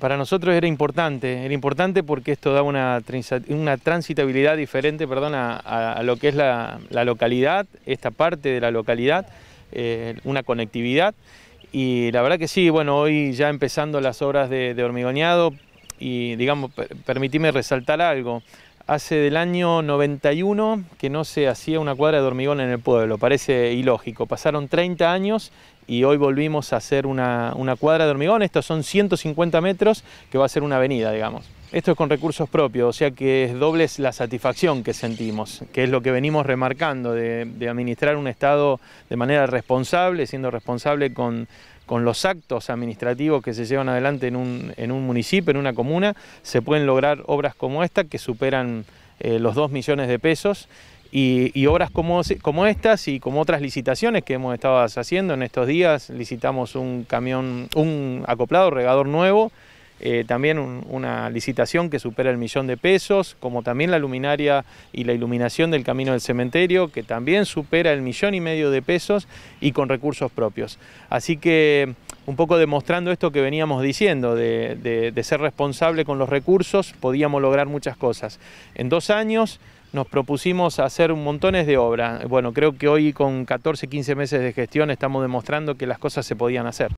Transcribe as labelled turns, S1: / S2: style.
S1: Para nosotros era importante, era importante porque esto da una, una transitabilidad diferente perdón, a, lo que es la, localidad, esta parte de la localidad, eh, una conectividad. Y la verdad que sí, bueno, hoy ya empezando las obras de, hormigoneado y digamos, permitime resaltar algo. Hace del año 91 que no se hacía una cuadra de hormigón en el pueblo, parece ilógico. Pasaron 30 años y hoy volvimos a hacer una, cuadra de hormigón. Estos son 150 metros que va a ser una avenida, digamos. Esto es con recursos propios, o sea que es doble la satisfacción que sentimos, que es lo que venimos remarcando, de, administrar un Estado de manera responsable, siendo responsable con, con los actos administrativos que se llevan adelante en un, municipio, en una comuna, se pueden lograr obras como esta que superan eh, los 2 millones de pesos y, obras como, como estas y como otras licitaciones que hemos estado haciendo en estos días, licitamos un camión, un acoplado regador nuevo, eh, también una licitación que supera el millón de pesos, como también la luminaria y la iluminación del camino del cementerio, que también supera el millón y medio de pesos y con recursos propios. Así que un poco demostrando esto que veníamos diciendo, de ser responsable con los recursos, podíamos lograr muchas cosas. En dos años nos propusimos hacer un montones de obras. Bueno, creo que hoy con 14, 15 meses de gestión estamos demostrando que las cosas se podían hacer.